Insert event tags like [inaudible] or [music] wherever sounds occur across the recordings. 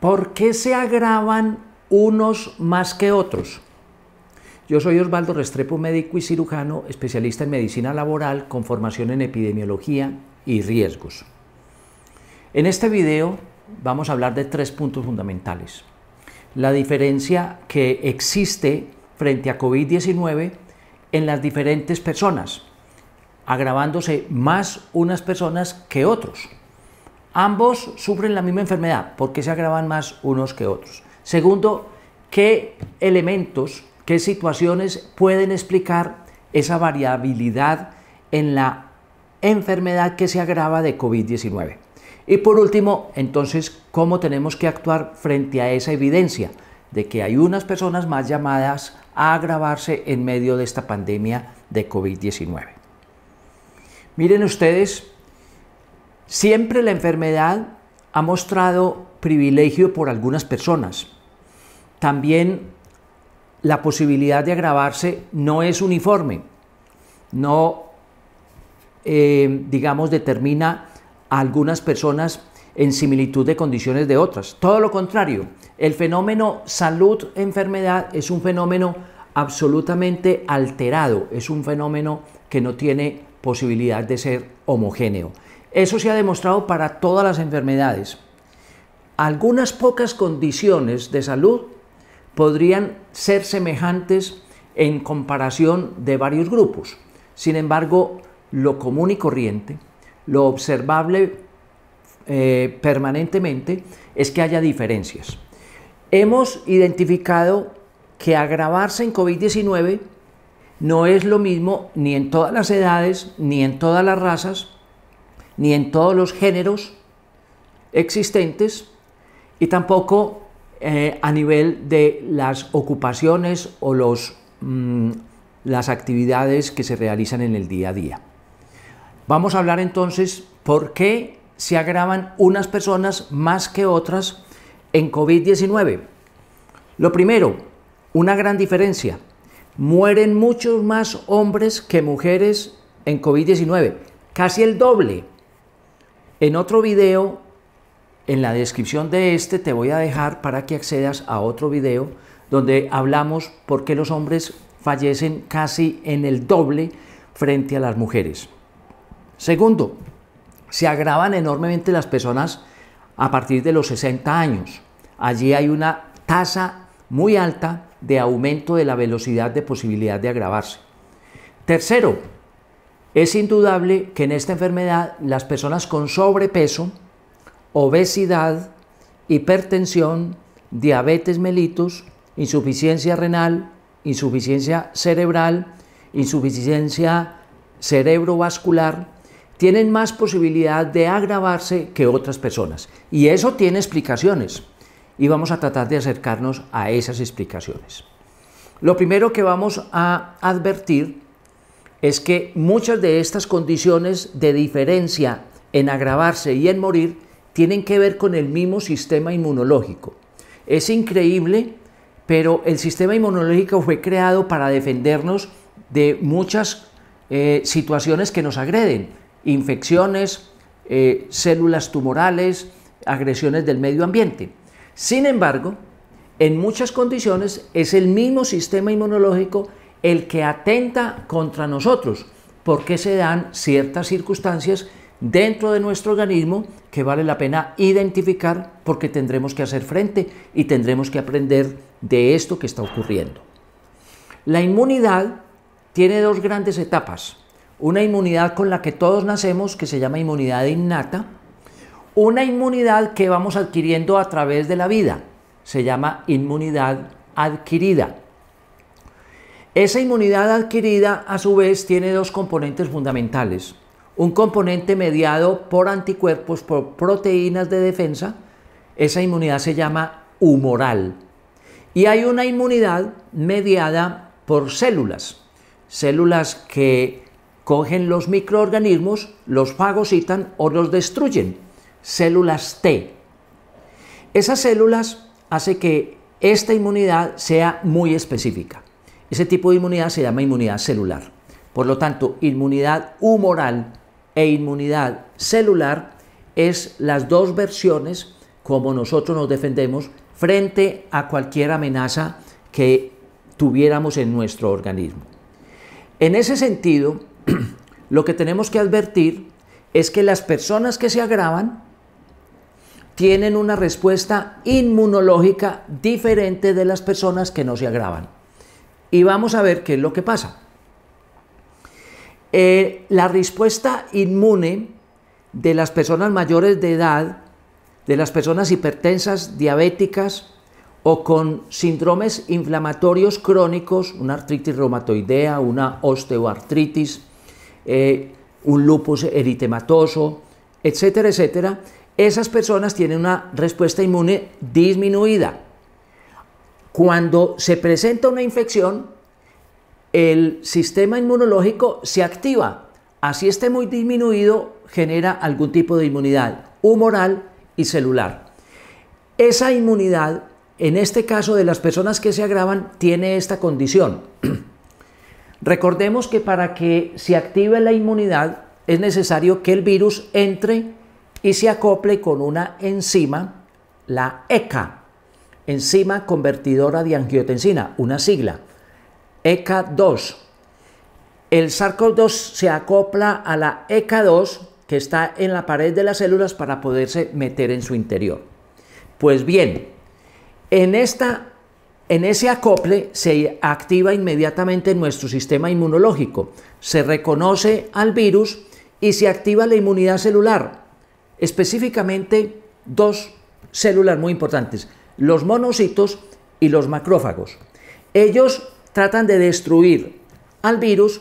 ¿Por qué se agravan unos más que otros? Yo soy Osvaldo Restrepo, médico y cirujano, especialista en medicina laboral con formación en epidemiología y riesgos. En este video vamos a hablar de tres puntos fundamentales. La diferencia que existe frente a COVID-19 en las diferentes personas, agravándose más unas personas que otros ambos sufren la misma enfermedad, ...porque se agravan más unos que otros? Segundo, ¿qué elementos, qué situaciones pueden explicar esa variabilidad en la enfermedad que se agrava de COVID-19? Y por último, entonces, ¿cómo tenemos que actuar frente a esa evidencia de que hay unas personas más llamadas a agravarse en medio de esta pandemia de COVID-19? Miren ustedes, Siempre la enfermedad ha mostrado privilegio por algunas personas. También la posibilidad de agravarse no es uniforme, no, eh, digamos, determina a algunas personas en similitud de condiciones de otras. Todo lo contrario, el fenómeno salud-enfermedad es un fenómeno absolutamente alterado, es un fenómeno que no tiene posibilidad de ser homogéneo. Eso se ha demostrado para todas las enfermedades. Algunas pocas condiciones de salud podrían ser semejantes en comparación de varios grupos. Sin embargo, lo común y corriente, lo observable eh, permanentemente, es que haya diferencias. Hemos identificado que agravarse en COVID-19 no es lo mismo ni en todas las edades, ni en todas las razas, ni en todos los géneros existentes y tampoco eh, a nivel de las ocupaciones o los, mm, las actividades que se realizan en el día a día. Vamos a hablar entonces por qué se agravan unas personas más que otras en COVID-19. Lo primero, una gran diferencia. Mueren muchos más hombres que mujeres en COVID-19, casi el doble. En otro video, en la descripción de este, te voy a dejar para que accedas a otro video donde hablamos por qué los hombres fallecen casi en el doble frente a las mujeres. Segundo, se agravan enormemente las personas a partir de los 60 años. Allí hay una tasa muy alta de aumento de la velocidad de posibilidad de agravarse. Tercero, es indudable que en esta enfermedad las personas con sobrepeso, obesidad, hipertensión, diabetes mellitus, insuficiencia renal, insuficiencia cerebral, insuficiencia cerebrovascular, tienen más posibilidad de agravarse que otras personas. Y eso tiene explicaciones. Y vamos a tratar de acercarnos a esas explicaciones. Lo primero que vamos a advertir es que muchas de estas condiciones de diferencia en agravarse y en morir tienen que ver con el mismo sistema inmunológico. Es increíble, pero el sistema inmunológico fue creado para defendernos de muchas eh, situaciones que nos agreden, infecciones, eh, células tumorales, agresiones del medio ambiente. Sin embargo, en muchas condiciones es el mismo sistema inmunológico el que atenta contra nosotros, porque se dan ciertas circunstancias dentro de nuestro organismo que vale la pena identificar porque tendremos que hacer frente y tendremos que aprender de esto que está ocurriendo. La inmunidad tiene dos grandes etapas. Una inmunidad con la que todos nacemos, que se llama inmunidad innata. Una inmunidad que vamos adquiriendo a través de la vida, se llama inmunidad adquirida. Esa inmunidad adquirida a su vez tiene dos componentes fundamentales. Un componente mediado por anticuerpos, por proteínas de defensa. Esa inmunidad se llama humoral. Y hay una inmunidad mediada por células. Células que cogen los microorganismos, los fagocitan o los destruyen. Células T. Esas células hace que esta inmunidad sea muy específica. Ese tipo de inmunidad se llama inmunidad celular. Por lo tanto, inmunidad humoral e inmunidad celular es las dos versiones como nosotros nos defendemos frente a cualquier amenaza que tuviéramos en nuestro organismo. En ese sentido, [clears throat] lo que tenemos que advertir es que las personas que se agravan tienen una respuesta inmunológica diferente de las personas que no se agravan. Y vamos a ver qué es lo que pasa. Eh, la respuesta inmune de las personas mayores de edad, de las personas hipertensas, diabéticas o con síndromes inflamatorios crónicos, una artritis reumatoidea, una osteoartritis, eh, un lupus eritematoso, etcétera, etcétera, esas personas tienen una respuesta inmune disminuida. Cuando se presenta una infección, el sistema inmunológico se activa. Así esté muy disminuido, genera algún tipo de inmunidad humoral y celular. Esa inmunidad, en este caso de las personas que se agravan, tiene esta condición. [clears throat] Recordemos que para que se active la inmunidad es necesario que el virus entre y se acople con una enzima, la ECA enzima convertidora de angiotensina, una sigla, ECA2. El sarcol 2 se acopla a la ECA2 que está en la pared de las células para poderse meter en su interior. Pues bien, en, esta, en ese acople se activa inmediatamente nuestro sistema inmunológico, se reconoce al virus y se activa la inmunidad celular, específicamente dos células muy importantes, los monocitos y los macrófagos. Ellos tratan de destruir al virus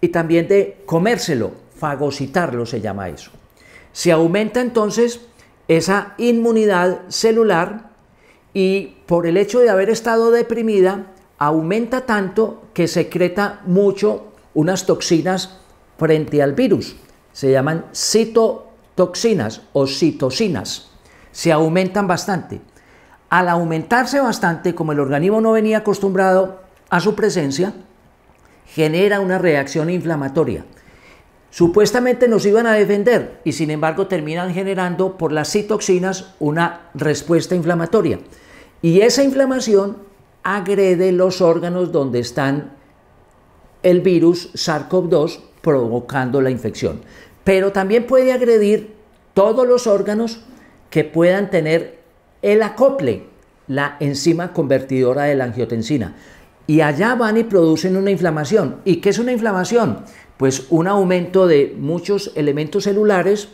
y también de comérselo, fagocitarlo se llama eso. Se aumenta entonces esa inmunidad celular y por el hecho de haber estado deprimida, aumenta tanto que secreta mucho unas toxinas frente al virus. Se llaman citotoxinas o citocinas. Se aumentan bastante al aumentarse bastante, como el organismo no venía acostumbrado a su presencia, genera una reacción inflamatoria. Supuestamente nos iban a defender y sin embargo terminan generando por las citoxinas una respuesta inflamatoria. Y esa inflamación agrede los órganos donde están el virus SARS-CoV-2 provocando la infección. Pero también puede agredir todos los órganos que puedan tener el acople, la enzima convertidora de la angiotensina. Y allá van y producen una inflamación. ¿Y qué es una inflamación? Pues un aumento de muchos elementos celulares,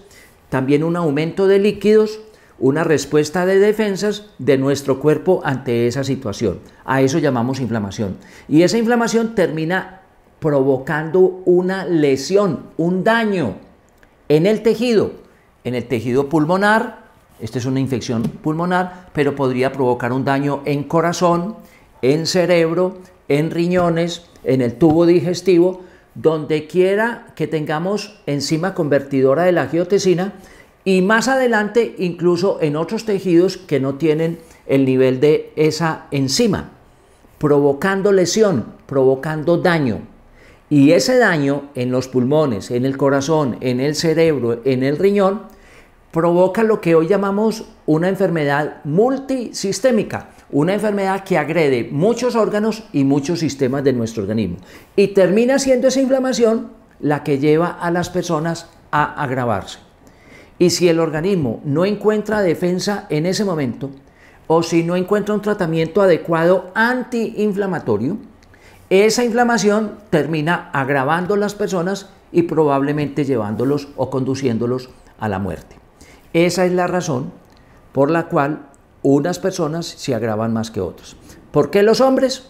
también un aumento de líquidos, una respuesta de defensas de nuestro cuerpo ante esa situación. A eso llamamos inflamación. Y esa inflamación termina provocando una lesión, un daño en el tejido, en el tejido pulmonar, esta es una infección pulmonar, pero podría provocar un daño en corazón, en cerebro, en riñones, en el tubo digestivo, donde quiera que tengamos enzima convertidora de la geotesina y más adelante incluso en otros tejidos que no tienen el nivel de esa enzima, provocando lesión, provocando daño. Y ese daño en los pulmones, en el corazón, en el cerebro, en el riñón, provoca lo que hoy llamamos una enfermedad multisistémica, una enfermedad que agrede muchos órganos y muchos sistemas de nuestro organismo. Y termina siendo esa inflamación la que lleva a las personas a agravarse. Y si el organismo no encuentra defensa en ese momento, o si no encuentra un tratamiento adecuado antiinflamatorio, esa inflamación termina agravando a las personas y probablemente llevándolos o conduciéndolos a la muerte. Esa es la razón por la cual unas personas se agravan más que otras. ¿Por qué los hombres?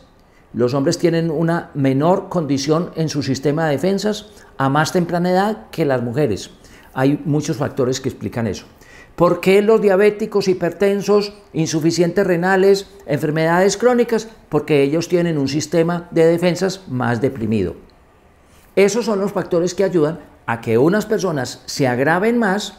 Los hombres tienen una menor condición en su sistema de defensas a más temprana edad que las mujeres. Hay muchos factores que explican eso. ¿Por qué los diabéticos, hipertensos, insuficientes renales, enfermedades crónicas? Porque ellos tienen un sistema de defensas más deprimido. Esos son los factores que ayudan a que unas personas se agraven más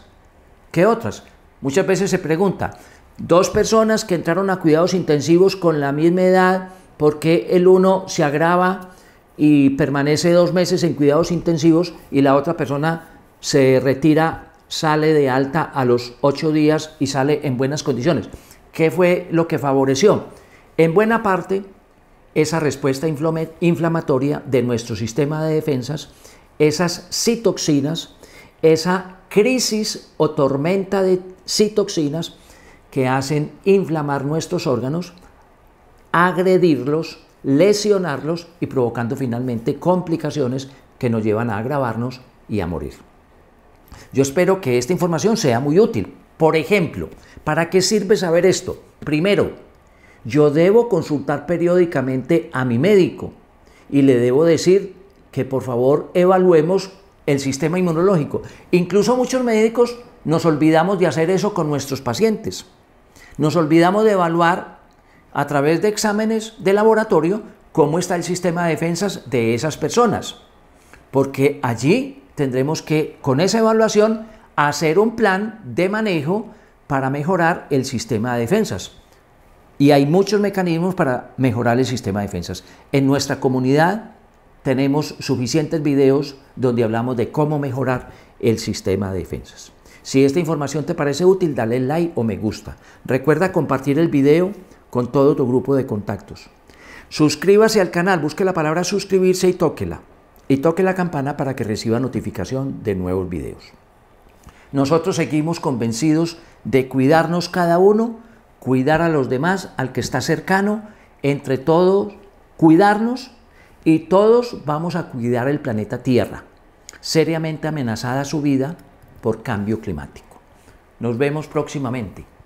¿Qué otras. Muchas veces se pregunta, dos personas que entraron a cuidados intensivos con la misma edad, ¿por qué el uno se agrava y permanece dos meses en cuidados intensivos y la otra persona se retira, sale de alta a los ocho días y sale en buenas condiciones? ¿Qué fue lo que favoreció? En buena parte, esa respuesta inflamatoria de nuestro sistema de defensas, esas citoxinas esa crisis o tormenta de citoxinas que hacen inflamar nuestros órganos, agredirlos, lesionarlos y provocando finalmente complicaciones que nos llevan a agravarnos y a morir. Yo espero que esta información sea muy útil. Por ejemplo, ¿para qué sirve saber esto? Primero, yo debo consultar periódicamente a mi médico y le debo decir que por favor evaluemos el sistema inmunológico. Incluso muchos médicos nos olvidamos de hacer eso con nuestros pacientes. Nos olvidamos de evaluar a través de exámenes de laboratorio cómo está el sistema de defensas de esas personas. Porque allí tendremos que, con esa evaluación, hacer un plan de manejo para mejorar el sistema de defensas. Y hay muchos mecanismos para mejorar el sistema de defensas. En nuestra comunidad tenemos suficientes videos donde hablamos de cómo mejorar el sistema de defensas. Si esta información te parece útil, dale like o me gusta. Recuerda compartir el video con todo tu grupo de contactos. Suscríbase al canal, busque la palabra suscribirse y tóquela. Y toque la campana para que reciba notificación de nuevos videos. Nosotros seguimos convencidos de cuidarnos cada uno, cuidar a los demás, al que está cercano, entre todos, cuidarnos y todos vamos a cuidar el planeta Tierra, seriamente amenazada su vida por cambio climático. Nos vemos próximamente.